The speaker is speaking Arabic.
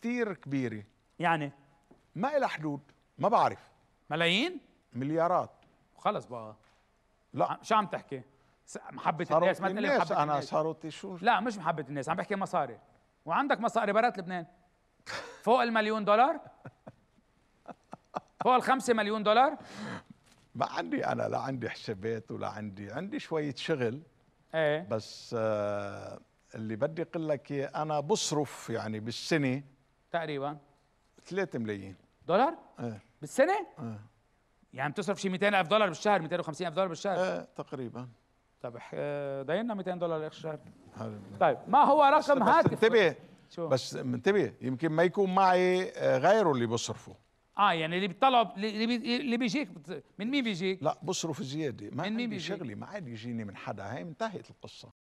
كتير كبيره يعني ما إلها حدود ما بعرف ملايين مليارات خلص بقى لا شو عم تحكي محبه الناس ما تقلي الناس انا الناس. صاروتي شو لا مش محبه الناس عم بحكي مصاري وعندك مصاري برات لبنان فوق المليون دولار فوق الخمسة مليون دولار ما عندي انا لا عندي حسابات ولا عندي عندي شويه شغل ايه بس آه اللي بدي اقول لك انا بصرف يعني بالسنه تقريبا 3 ملايين دولار؟ ايه بالسنة؟ ايه يعني بتصرف شي 200000 دولار بالشهر 250000 دولار بالشهر؟ ايه تقريبا طيب داينا 200 دولار اخر الشهر طيب ما هو رقم هاتف انتبه شو؟ بس انتبه يمكن ما يكون معي آه، غيره اللي بصرفه اه يعني اللي بيطلعوا اللي, بيجيك من مين بيجيك؟ لا بصرف زياده ما من مين بيجيك؟ شغلي ما عاد يجيني من حدا هي انتهت القصه